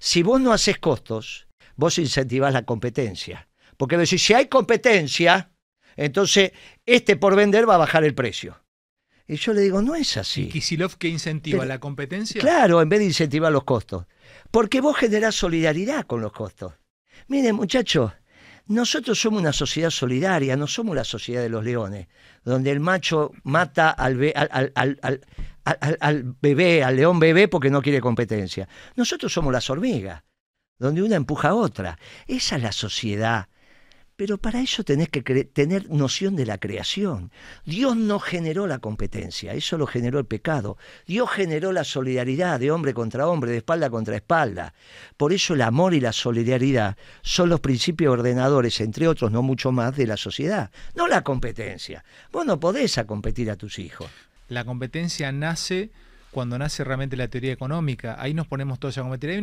Si vos no haces costos, vos incentivás la competencia. Porque decís, si hay competencia, entonces este por vender va a bajar el precio. Y yo le digo, no es así. ¿Y Kisilov que incentiva la competencia? Claro, en vez de incentivar los costos. Porque vos generás solidaridad con los costos. Miren, muchachos, nosotros somos una sociedad solidaria, no somos la sociedad de los leones, donde el macho mata al, al, al al, bebé, al león bebé, porque no quiere competencia. Nosotros somos las hormigas, donde una empuja a otra. Esa es la sociedad. Pero para eso tenés que tener noción de la creación. Dios no generó la competencia, eso lo generó el pecado. Dios generó la solidaridad de hombre contra hombre, de espalda contra espalda. Por eso el amor y la solidaridad son los principios ordenadores, entre otros, no mucho más, de la sociedad, no la competencia. Vos no podés a competir a tus hijos la competencia nace cuando nace realmente la teoría económica. Ahí nos ponemos todos a competir.